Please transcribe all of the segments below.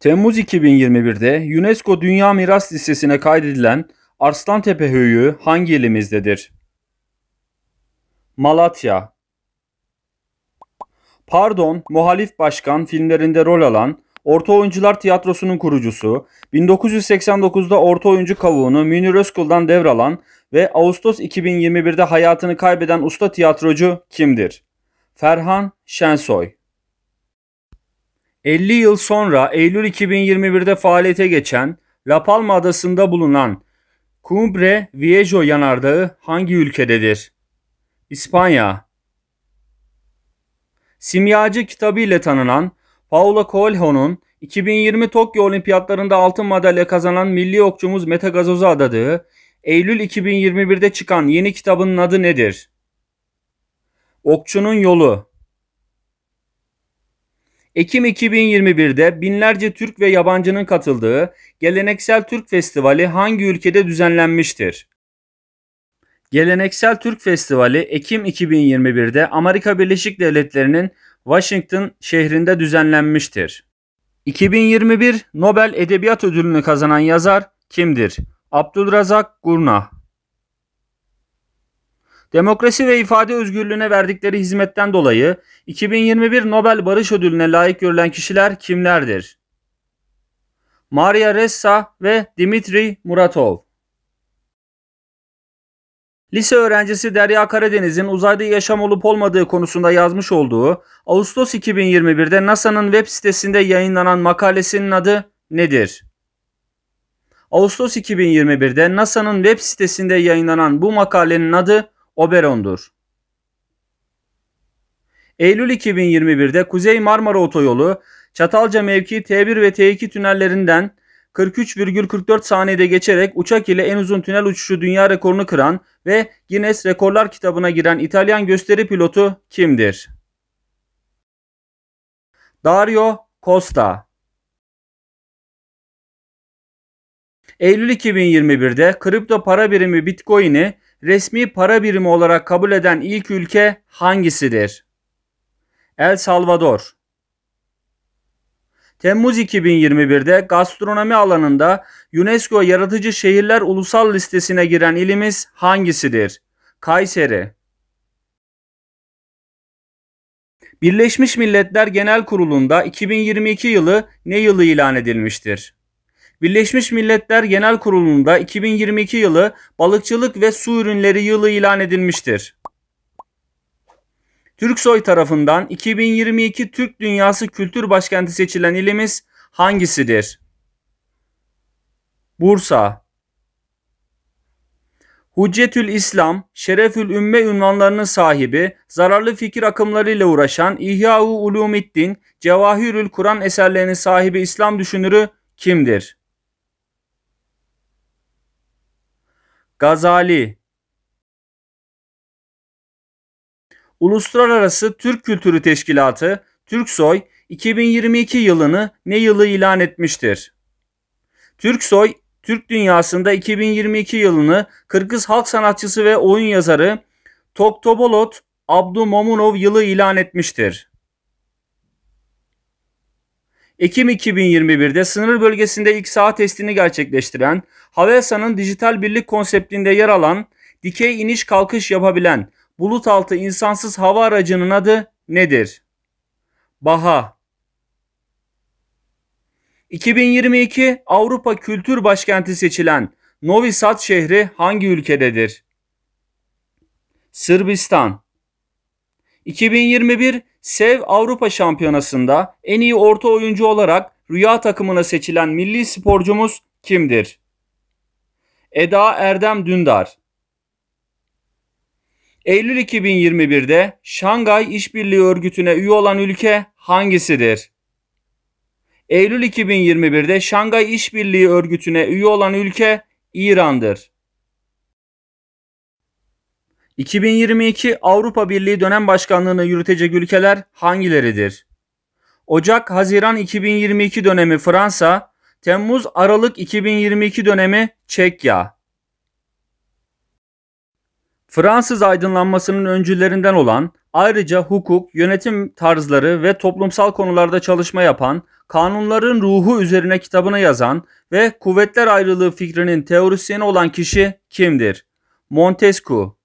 Temmuz 2021'de UNESCO Dünya Miras Listesi'ne kaydedilen Arslantepe Höyü hangi ilimizdedir? Malatya Pardon, Muhalif Başkan filmlerinde rol alan Orta Oyuncular Tiyatrosu'nun kurucusu, 1989'da Orta Oyuncu kavuğunu Münir Özkul'dan devralan ve Ağustos 2021'de hayatını kaybeden usta tiyatrocu kimdir? Ferhan Şensoy 50 yıl sonra Eylül 2021'de faaliyete geçen La Palma adasında bulunan Cumbre Viejo yanardağı hangi ülkededir? İspanya. Simyacı kitabı ile tanınan Paula Coelho'nun 2020 Tokyo Olimpiyatlarında altın madalya kazanan milli okçumuz Mete Gazoz'a adadığı Eylül 2021'de çıkan yeni kitabının adı nedir? Okçunun Yolu Ekim 2021'de binlerce Türk ve yabancının katıldığı Geleneksel Türk Festivali hangi ülkede düzenlenmiştir? Geleneksel Türk Festivali Ekim 2021'de Amerika Birleşik Devletleri'nin Washington şehrinde düzenlenmiştir. 2021 Nobel Edebiyat Ödülünü kazanan yazar kimdir? Abdülrazak Gurnah Demokrasi ve ifade özgürlüğüne verdikleri hizmetten dolayı 2021 Nobel Barış Ödülü'ne layık görülen kişiler kimlerdir? Maria Ressa ve Dimitri Muratov. Lise öğrencisi Derya Karadeniz'in uzayda yaşam olup olmadığı konusunda yazmış olduğu Ağustos 2021'de NASA'nın web sitesinde yayınlanan makalesinin adı nedir? Ağustos 2021'de NASA'nın web sitesinde yayınlanan bu makalenin adı Oberon'dur. Eylül 2021'de Kuzey Marmara Otoyolu Çatalca mevki T1 ve T2 tünellerinden 43,44 saniyede geçerek uçak ile en uzun tünel uçuşu dünya rekorunu kıran ve Guinness Rekorlar kitabına giren İtalyan gösteri pilotu kimdir? Dario Costa Eylül 2021'de kripto para birimi Bitcoin'i resmi para birimi olarak kabul eden ilk ülke hangisidir? El Salvador. Temmuz 2021'de gastronomi alanında UNESCO Yaratıcı Şehirler Ulusal Listesi'ne giren ilimiz hangisidir? Kayseri. Birleşmiş Milletler Genel Kurulu'nda 2022 yılı ne yılı ilan edilmiştir? Birleşmiş Milletler Genel Kurulu'nda 2022 yılı balıkçılık ve su ürünleri yılı ilan edilmiştir. Türksoy tarafından 2022 Türk Dünyası Kültür Başkenti seçilen ilimiz hangisidir? Bursa Huccetül İslam, Şerefül Ümme ünvanlarının sahibi, zararlı fikir akımlarıyla uğraşan İhya-u Ulumiddin, Cevahirül Kur'an eserlerinin sahibi İslam düşünürü kimdir? Gazali Uluslararası Türk Kültürü Teşkilatı Türksoy 2022 yılını ne yılı ilan etmiştir? Türksoy Türk dünyasında 2022 yılını Kırgız halk sanatçısı ve oyun yazarı Toktobolot Abdümamunov yılı ilan etmiştir. Ekim 2021'de sınır bölgesinde ilk saha testini gerçekleştiren, Havelsan'ın dijital birlik konseptinde yer alan, dikey iniş kalkış yapabilen bulut altı insansız hava aracının adı nedir? Baha 2022 Avrupa Kültür Başkenti seçilen Novi Sad şehri hangi ülkededir? Sırbistan 2021 Sev Avrupa Şampiyonası'nda en iyi orta oyuncu olarak rüya takımına seçilen milli sporcumuz kimdir? Eda Erdem Dündar Eylül 2021'de Şangay İşbirliği Örgütü'ne üye olan ülke hangisidir? Eylül 2021'de Şangay İşbirliği Örgütü'ne üye olan ülke İran'dır. 2022 Avrupa Birliği dönem başkanlığını yürütecek ülkeler hangileridir? Ocak-Haziran 2022 dönemi Fransa, Temmuz-Aralık 2022 dönemi Çekya. Fransız aydınlanmasının öncülerinden olan, ayrıca hukuk, yönetim tarzları ve toplumsal konularda çalışma yapan, kanunların ruhu üzerine kitabını yazan ve kuvvetler ayrılığı fikrinin teorisyeni olan kişi kimdir? Montesquieu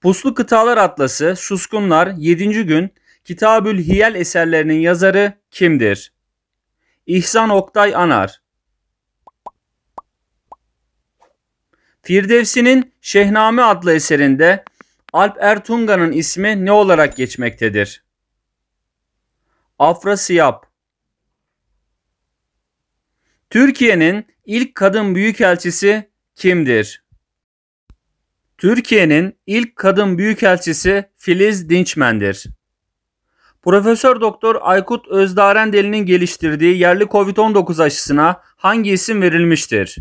Puslu Kıtalar Atlası, Suskunlar, 7. Gün, Kitabül Hiyel eserlerinin yazarı kimdir? İhsan Oktay Anar Firdevsi'nin Şehname adlı eserinde Alp Ertunga'nın ismi ne olarak geçmektedir? Afrasiyap Türkiye'nin ilk kadın büyükelçisi kimdir? Türkiye'nin ilk kadın büyükelçisi Filiz Dinçmen'dir. Profesör Doktor Aykut Özdarendeli'nin geliştirdiği yerli COVID-19 aşısına hangi isim verilmiştir?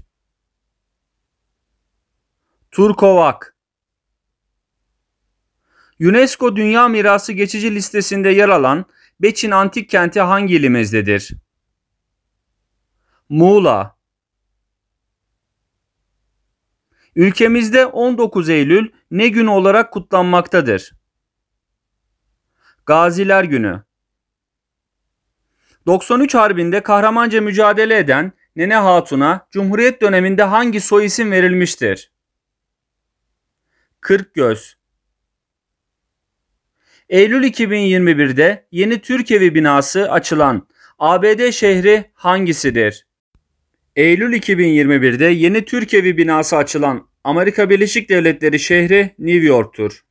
Turkovak UNESCO Dünya Mirası geçici listesinde yer alan Beçin Antik Kenti hangi ilimizdedir? Muğla Ülkemizde 19 Eylül ne gün olarak kutlanmaktadır? Gaziler Günü 93 Harbi'nde kahramanca mücadele eden Nene Hatun'a Cumhuriyet döneminde hangi soy isim verilmiştir? Kırk Göz. Eylül 2021'de yeni Türkevi binası açılan ABD şehri hangisidir? Eylül 2021'de yeni Türkevi binası açılan Amerika Birleşik Devletleri şehri New York'tur.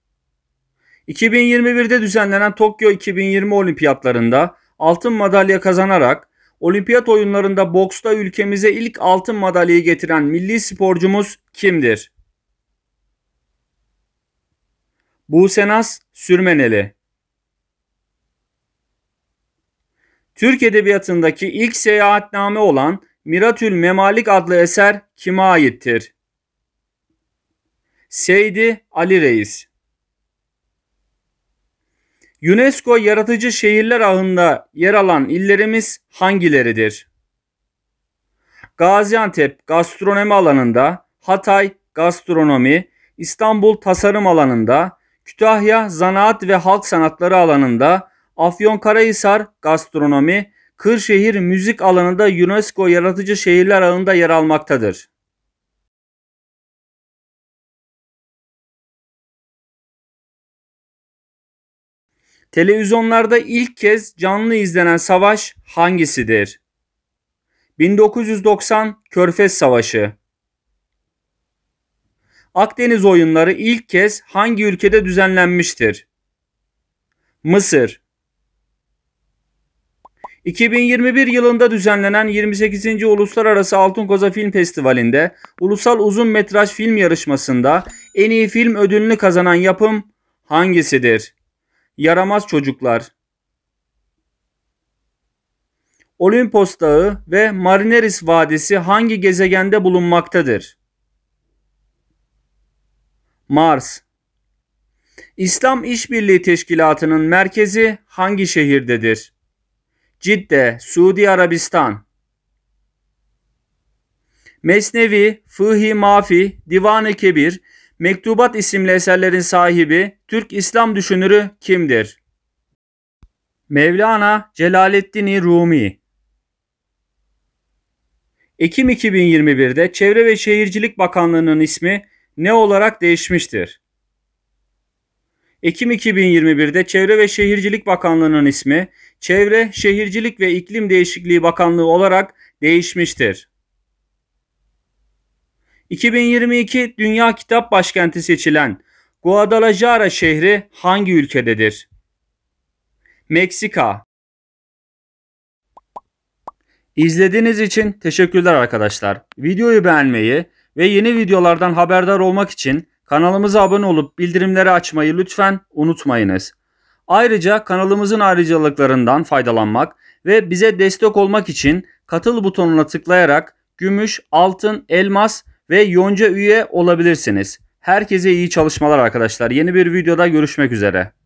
2021'de düzenlenen Tokyo 2020 olimpiyatlarında altın madalya kazanarak olimpiyat oyunlarında boksta ülkemize ilk altın madalyayı getiren milli sporcumuz kimdir? Buğsenaz Sürmeneli Türk Edebiyatı'ndaki ilk seyahatname olan Miratül Memalik adlı eser kime aittir? Seydi Ali Reis UNESCO Yaratıcı Şehirler Ağı'nda yer alan illerimiz hangileridir? Gaziantep gastronomi alanında, Hatay gastronomi, İstanbul tasarım alanında, Kütahya zanaat ve halk sanatları alanında, Afyonkarahisar gastronomi, Kırşehir müzik alanında UNESCO yaratıcı şehirler ağında yer almaktadır. Televizyonlarda ilk kez canlı izlenen savaş hangisidir? 1990 Körfez Savaşı Akdeniz oyunları ilk kez hangi ülkede düzenlenmiştir? Mısır 2021 yılında düzenlenen 28. Uluslararası Altın Koza Film Festivali'nde Ulusal Uzun Metraj Film Yarışması'nda en iyi film ödülünü kazanan yapım hangisidir? Yaramaz Çocuklar Olimpos Dağı ve Marineris Vadisi hangi gezegende bulunmaktadır? Mars İslam İşbirliği Teşkilatı'nın merkezi hangi şehirdedir? Cidde, Suudi Arabistan. Mesnevi, Fıhi Mafi, Divan-ı Kebir, Mektubat isimli eserlerin sahibi Türk İslam düşünürü kimdir? Mevlana Celaleddin Rumi Ekim 2021'de Çevre ve Şehircilik Bakanlığı'nın ismi ne olarak değişmiştir? Ekim 2021'de Çevre ve Şehircilik Bakanlığı'nın ismi Çevre, Şehircilik ve İklim Değişikliği Bakanlığı olarak değişmiştir. 2022 Dünya Kitap Başkenti seçilen Guadalajara şehri hangi ülkededir? Meksika. İzlediğiniz için teşekkürler arkadaşlar. Videoyu beğenmeyi ve yeni videolardan haberdar olmak için Kanalımıza abone olup bildirimleri açmayı lütfen unutmayınız. Ayrıca kanalımızın ayrıcalıklarından faydalanmak ve bize destek olmak için katıl butonuna tıklayarak gümüş, altın, elmas ve yonca üye olabilirsiniz. Herkese iyi çalışmalar arkadaşlar. Yeni bir videoda görüşmek üzere.